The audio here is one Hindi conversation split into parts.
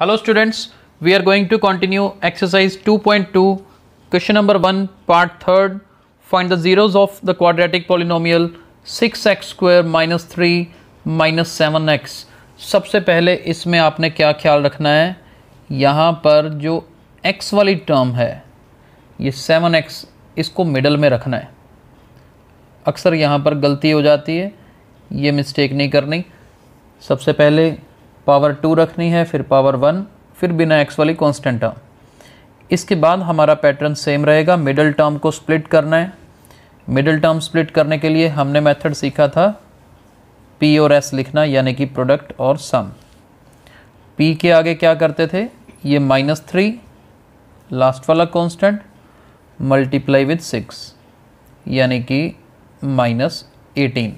hello students we are going to continue exercise 2.2 question number one part third find the zeros of the quadratic polynomial six x square minus three minus seven x सबसे पहले इसमें आपने क्या ख्याल रखना है यहाँ पर जो एक्स वाली टर्म है ये सेवन एक्स इसको मिडल में रखना है अक्सर यहाँ पर गलती हो जाती है ये मिस्टेक नहीं करनी सबसे पहले पावर टू रखनी है फिर पावर वन फिर बिना एक्स वाली कॉन्स्टेंट टर्म इसके बाद हमारा पैटर्न सेम रहेगा मिडल टर्म को स्प्लिट करना है मिडल टर्म स्प्लिट करने के लिए हमने मेथड सीखा था पी और एस लिखना यानी कि प्रोडक्ट और सम पी के आगे क्या करते थे ये माइनस थ्री लास्ट वाला कांस्टेंट मल्टीप्लाई विथ सिक्स यानी कि माइनस एटीन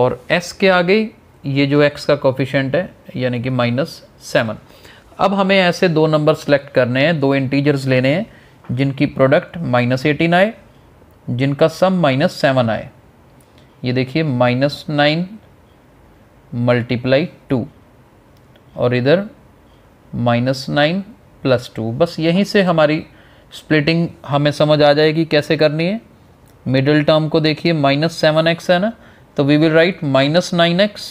और एस के आगे ये जो एक्स का कोफिशेंट है यानी कि माइनस सेवन अब हमें ऐसे दो नंबर सेलेक्ट करने हैं दो इंटीजर्स लेने हैं जिनकी प्रोडक्ट माइनस एटीन आए जिनका सम माइनस सेवन आए ये देखिए माइनस नाइन मल्टीप्लाई टू और इधर माइनस नाइन प्लस टू बस यहीं से हमारी स्प्लिटिंग हमें समझ आ जाएगी कैसे करनी है मिडिल टर्म को देखिए माइनस सेवन एक्स है ना तो we will write minus nine x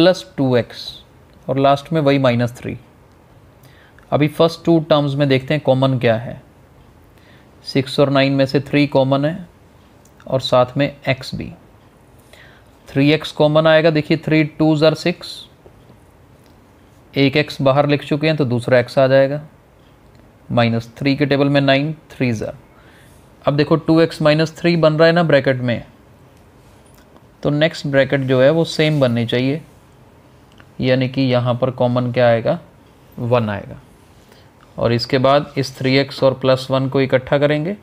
plus two x और लास्ट में वही माइनस थ्री अभी फर्स्ट टू टर्म्स में देखते हैं कॉमन क्या है सिक्स और नाइन में से थ्री कॉमन है और साथ में एक्स भी थ्री एक्स कॉमन आएगा देखिए थ्री टू ज़र सिक्स एक एक्स बाहर लिख चुके हैं तो दूसरा एक्स आ जाएगा माइनस थ्री के टेबल में नाइन थ्री ज़र अब देखो टू एक्स माइनस थ्री बन रहा है ना ब्रैकेट में तो नेक्स्ट ब्रैकेट जो है वो सेम बननी चाहिए यानी कि यहाँ पर कॉमन क्या आएगा वन आएगा और इसके बाद इस थ्री एक्स और प्लस वन को इकट्ठा करेंगे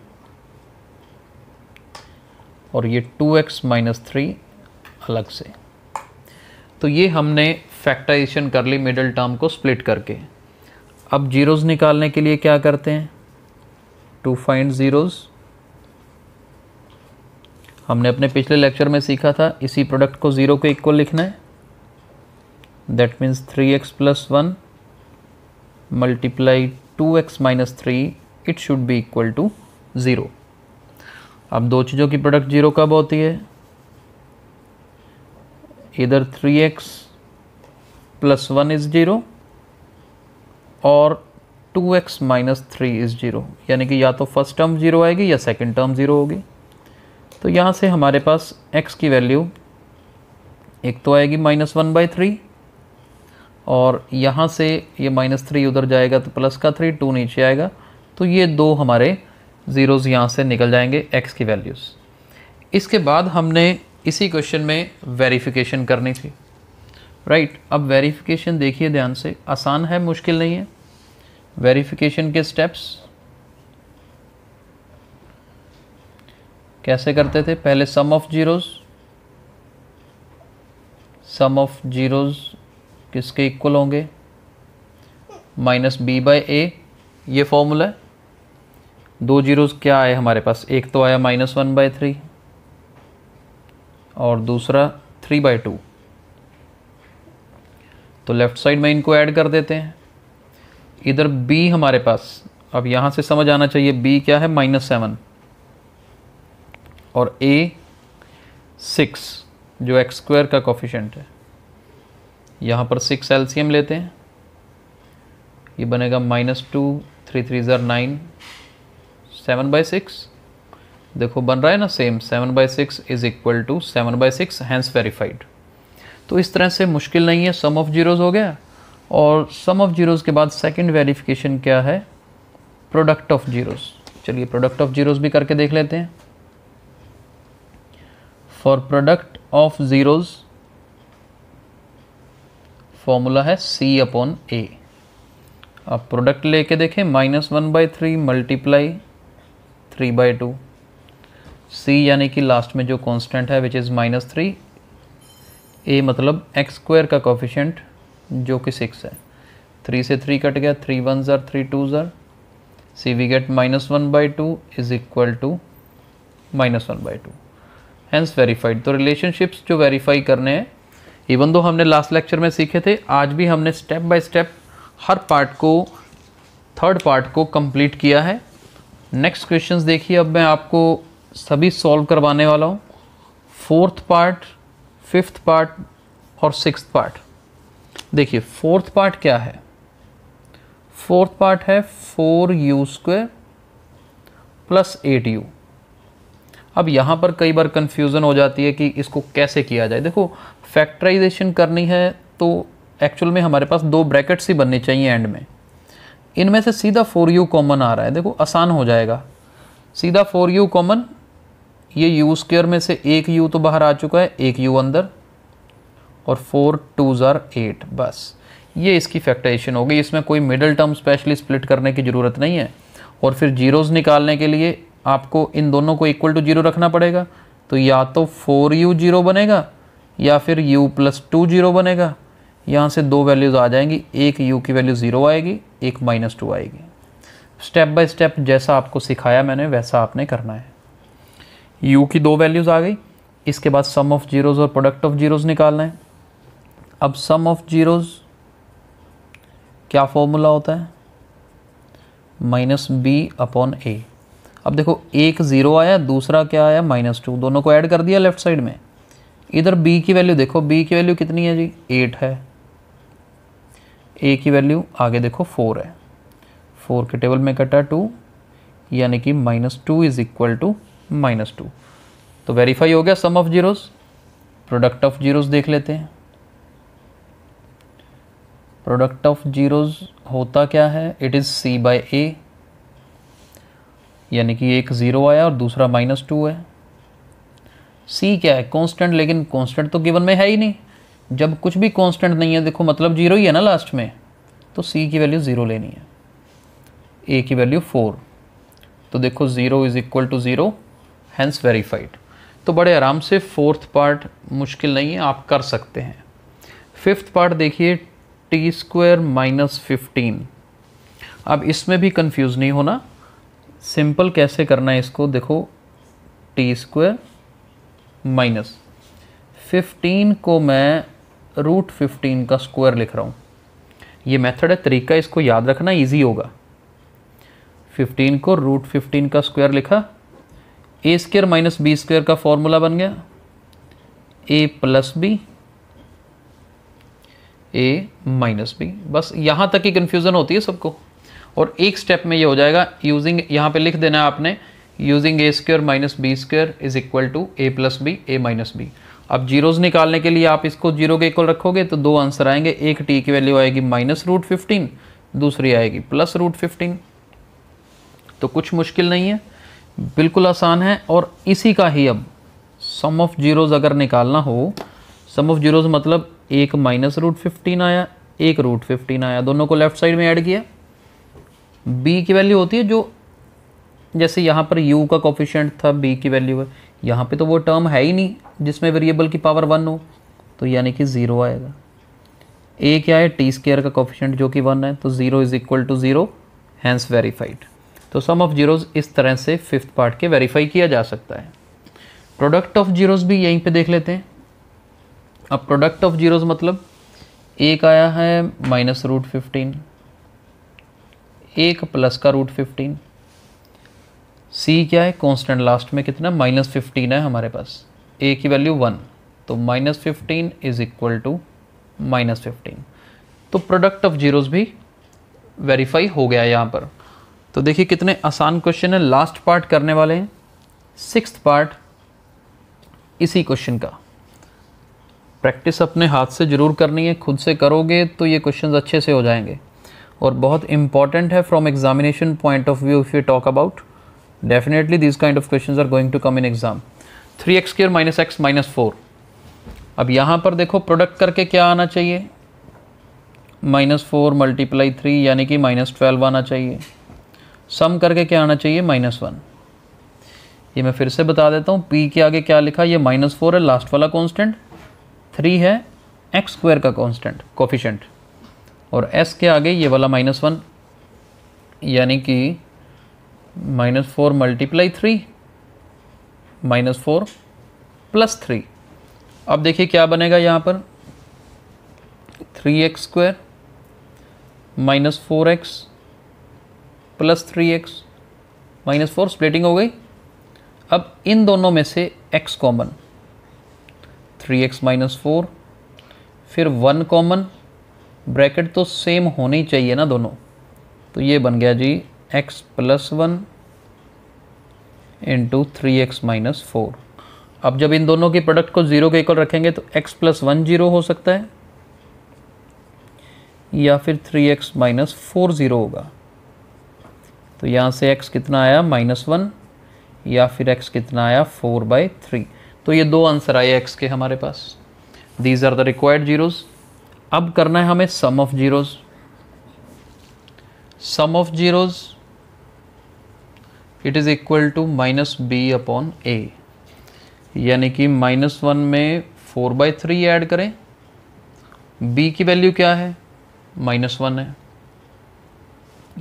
और ये टू एक्स माइनस थ्री अलग से तो ये हमने फैक्टराइजेशन कर ली मिडल टर्म को स्प्लिट करके अब जीरोज़ निकालने के लिए क्या करते हैं टू फाइंड ज़ीरोज़ हमने अपने पिछले लेक्चर में सीखा था इसी प्रोडक्ट को ज़ीरो के इक्वल लिखना है that means 3x plus 1 multiply 2x minus 3 it should be equal to 0 अब दो चीज़ों की प्रोडक्ट जीरो कब होती है इधर 3x x plus one is zero और 2x x minus three is zero यानी कि या तो फर्स्ट टर्म ज़ीरो आएगी या सेकेंड टर्म ज़ीरो होगी तो यहाँ से हमारे पास x की वैल्यू एक तो आएगी माइनस वन बाई थ्री और यहाँ से ये माइनस थ्री उधर जाएगा तो प्लस का थ्री टू नीचे आएगा तो ये दो हमारे ज़ीरोज़ यहाँ से निकल जाएंगे एक्स की वैल्यूज़ इसके बाद हमने इसी क्वेश्चन में वेरिफिकेशन करनी थी राइट right, अब वेरिफिकेशन देखिए ध्यान से आसान है मुश्किल नहीं है वेरिफिकेशन के स्टेप्स कैसे करते थे पहले sum of zeros sum of zeros किसके इक्वल होंगे माइनस बी बाई ए ये फॉर्मूला दो जीरोस क्या आए हमारे पास एक तो आया माइनस वन बाई थ्री और दूसरा थ्री बाई टू तो लेफ़्ट साइड में इनको ऐड कर देते हैं इधर बी हमारे पास अब यहाँ से समझ आना चाहिए बी क्या है माइनस सेवन और ए सिक्स जो एक्स स्क्वायर का कॉफिशेंट है यहाँ पर सिक्स एलसीएम लेते हैं ये बनेगा माइनस टू थ्री थ्री ज़र नाइन सेवन बाई सिक्स देखो बन रहा है ना same seven by six is equal to seven by six hence verified तो इस तरह से मुश्किल नहीं है सम ऑफ जीरोज़ हो गया और सम ऑफ जीरोज़ के बाद सेकंड वेरिफिकेशन क्या है प्रोडक्ट ऑफ जीरोज़ चलिए प्रोडक्ट ऑफ जीरोज़ भी करके देख लेते हैं for product of zeros formula है सी अपॉन ए आप प्रोडक्ट लेके देखें minus one by three multiply three by two c यानी कि लास्ट में जो कांस्टेंट है which is minus three a मतलब एक्स स्क्वायर का कॉफिशेंट जो कि सिक्स है थ्री से थ्री कट गया थ्री वन ज़र थ्री टू ज़र see we get minus one by two is equal to minus one by two hence verified तो रिलेशनशिप्स जो वेरीफाई करने हैं इवन दो हमने लास्ट लेक्चर में सीखे थे आज भी हमने स्टेप बाय स्टेप हर पार्ट को थर्ड पार्ट को कंप्लीट किया है नेक्स्ट क्वेश्चंस देखिए अब मैं आपको सभी सॉल्व करवाने वाला हूँ फोर्थ पार्ट फिफ्थ पार्ट और सिक्स पार्ट देखिए फोर्थ पार्ट क्या है फोर्थ पार्ट है four u square plus eight u अब यहाँ पर कई बार कन्फ्यूज़न हो जाती है कि इसको कैसे किया जाए देखो फैक्टराइजेशन करनी है तो एक्चुअल में हमारे पास दो ब्रैकेट्स ही बनने चाहिए एंड में इनमें से सीधा फोर यू कॉमन आ रहा है देखो आसान हो जाएगा सीधा फोर यू कॉमन ये यू स्केयर में से एक यू तो बाहर आ चुका है एक यू अंदर और फोर टू ज़ार एट बस ये इसकी फैक्टराइजेशन हो गई इसमें कोई मिडल टर्म स्पेशली स्प्लिट करने की ज़रूरत नहीं है और फिर जीरोज़ निकालने के लिए आपको इन दोनों को इक्वल टू जीरो रखना पड़ेगा तो या तो फोर यू जीरो बनेगा या फिर u प्लस टू जीरो बनेगा यहाँ से दो वैल्यूज़ आ जाएंगी एक u की वैल्यू ज़ीरो आएगी एक माइनस टू आएगी स्टेप बाय स्टेप जैसा आपको सिखाया मैंने वैसा आपने करना है u की दो वैल्यूज़ आ गई इसके बाद सम ऑफ़ जीरोज़ और प्रोडक्ट ऑफ जीरोज़ निकालना है अब सम ऑफ़ जीरोज़ क्या फॉर्मूला होता है माइनस बी अपॉन ए अब देखो एक ज़ीरो आया दूसरा क्या आया माइनस टू दोनों को ऐड कर दिया लेफ्ट साइड में इधर बी की वैल्यू देखो बी की वैल्यू कितनी है जी एट है ए की वैल्यू आगे देखो फोर है फोर के टेबल में कटा टू यानी कि minus two is equal to minus two तो वेरीफाई हो गया sum of zeros product of zeros देख लेते हैं प्रोडक्ट ऑफ जीरोज़ होता क्या है it is c by a यानी कि एक ज़ीरो आया और दूसरा माइनस टू है सी क्या है कांस्टेंट लेकिन कांस्टेंट तो गिवन में है ही नहीं जब कुछ भी कांस्टेंट नहीं है देखो मतलब जीरो ही है ना लास्ट में तो सी की वैल्यू ज़ीरो लेनी है ए की वैल्यू फोर तो देखो zero is equal to zero hence verified तो बड़े आराम से फोर्थ पार्ट मुश्किल नहीं है आप कर सकते हैं फिफ्थ पार्ट देखिए टी स्क्वायर माइनस फिफ्टीन अब इसमें भी कंफ्यूज नहीं होना सिंपल कैसे करना है इसको देखो टी स्क्वेयर माइनस फिफ्टीन को मैं रूट फिफ्टीन का स्क्वायर लिख रहा हूँ ये मेथड है तरीका इसको याद रखना इजी होगा फिफ्टीन को रूट फिफ्टीन का स्क्वायर लिखा a square minus b square का फॉर्मूला बन गया a plus b a minus b बस यहाँ तक ही कन्फ्यूज़न होती है सबको और एक स्टेप में ये हो जाएगा यूजिंग यहाँ पे लिख देना है आपने using a square minus b square is equal to a plus b a minus b अब जीरोज़ निकालने के लिए आप इसको जीरो के इक्वल रखोगे तो दो आंसर आएंगे एक टी की वैल्यू आएगी माइनस रूट फिफ्टीन दूसरी आएगी प्लस रूट फिफ्टीन तो कुछ मुश्किल नहीं है बिल्कुल आसान है और इसी का ही अब सम ऑफ जीरोज़ अगर निकालना हो सम ऑफ जीरोज़ मतलब एक माइनस रूट फिफ्टीन आया एक रूट फिफ्टीन आया दोनों को लेफ्ट साइड में ऐड किया बी की वैल्यू होती है जो जैसे यहाँ पर यू का कॉफिशेंट था बी की वैल्यू है यहाँ पे तो वो टर्म है ही नहीं जिसमें वेरिएबल की पावर वन हो तो यानी कि ज़ीरो आएगा ए क्या है टी स्केयर का कॉफिशेंट जो कि वन है तो zero is equal to zero hence verified तो सम ऑफ जीरोज़ इस तरह से फिफ्थ पार्ट के वेरीफाई किया जा सकता है प्रोडक्ट ऑफ जीरोज़ भी यहीं पे देख लेते हैं अब प्रोडक्ट ऑफ जीरोज़ मतलब एक आया है माइनस रूट फिफ्टीन एक प्लस का रूट फिफ्टीन सी क्या है कांस्टेंट लास्ट में कितना माइनस फिफ्टीन है हमारे पास ए की वैल्यू वन तो minus fifteen is equal to minus fifteen तो प्रोडक्ट ऑफ जीरोस भी वेरीफाई हो गया यहाँ पर तो देखिए कितने आसान क्वेश्चन है लास्ट पार्ट करने वाले हैं सिक्स पार्ट इसी क्वेश्चन का प्रैक्टिस अपने हाथ से ज़रूर करनी है खुद से करोगे तो ये क्वेश्चंस अच्छे से हो जाएंगे और बहुत इंपॉर्टेंट है from examination point of view if you talk about definitely this kind of question are going to come in exam three x square minus x minus four अब यहाँ पर देखो प्रोडक्ट करके क्या आना चाहिए माइनस फोर मल्टीप्लाई थ्री यानी कि माइनस ट्वेल्व आना चाहिए सम करके क्या आना चाहिए माइनस वन ये मैं फिर से बता देता हूँ पी के आगे क्या लिखा ये माइनस फोर है लास्ट वाला कांस्टेंट थ्री है एक्स स्क्वायर का कांस्टेंट कोफिशेंट और एस के आगे ये वाला माइनस वन यानी कि minus four multiply three minus four plus three अब देखिए क्या बनेगा यहाँ पर three x square minus four x plus three x minus four splitting हो गई अब इन दोनों में से x common three x minus four फिर वन कॉमन ब्रैकेट तो सेम होने ही चाहिए ना दोनों तो ये बन गया जी x plus one into three x minus four अब जब इन दोनों के प्रोडक्ट को ज़ीरो के इक्वल रखेंगे तो x प्लस वन ज़ीरो हो सकता है या फिर three x minus four zero होगा तो यहाँ से x कितना आया माइनस वन या फिर x कितना आया फोर बाई थ्री तो ये दो आंसर आए x के हमारे पास these are the required zeros अब करना है हमें sum of zeros sum of zeros it is equal to minus b upon a यानी कि माइनस वन में फोर बाई थ्री ऐड करें बी की वैल्यू क्या है माइनस वन है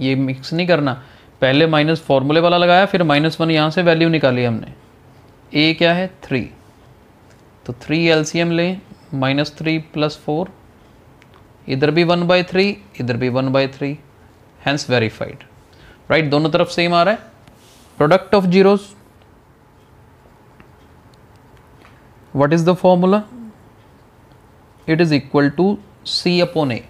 ये मिक्स नहीं करना पहले माइनस फॉर्मूले वाला लगाया फिर माइनस वन यहाँ से वैल्यू निकाली हमने ए क्या है थ्री तो थ्री एल सी लें माइनस थ्री प्लस फोर इधर भी वन बाई थ्री इधर भी one by three hence verified right दोनों तरफ सेम आ रहा है product of zeros what is the formula it is equal to c upon a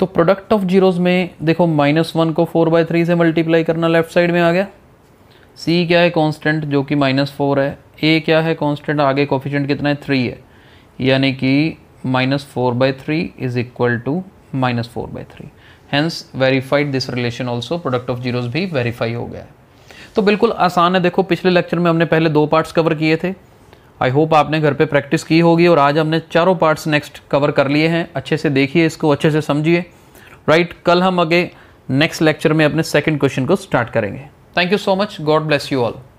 तो प्रोडक्ट ऑफ जीरोज में देखो माइनस वन को फोर बाई थ्री से मल्टीप्लाई करना लेफ्ट साइड में आ गया सी क्या है कांस्टेंट जो कि माइनस फोर है ए क्या है कांस्टेंट आगे कॉफिशेंट कितना है थ्री है यानी कि minus 4 by 3 is equal to minus 4 by 3 hence verified this relation also product of zeros भी वेरीफाई हो गया है तो बिल्कुल आसान है देखो पिछले लेक्चर में हमने पहले दो पार्ट्स कवर किए थे आई होप आपने घर पे प्रैक्टिस की होगी और आज हमने चारों पार्ट्स नेक्स्ट कवर कर लिए हैं अच्छे से देखिए इसको अच्छे से समझिए राइट right, कल हम आगे नेक्स्ट लेक्चर में अपने सेकंड क्वेश्चन को स्टार्ट करेंगे thank you so much God bless you all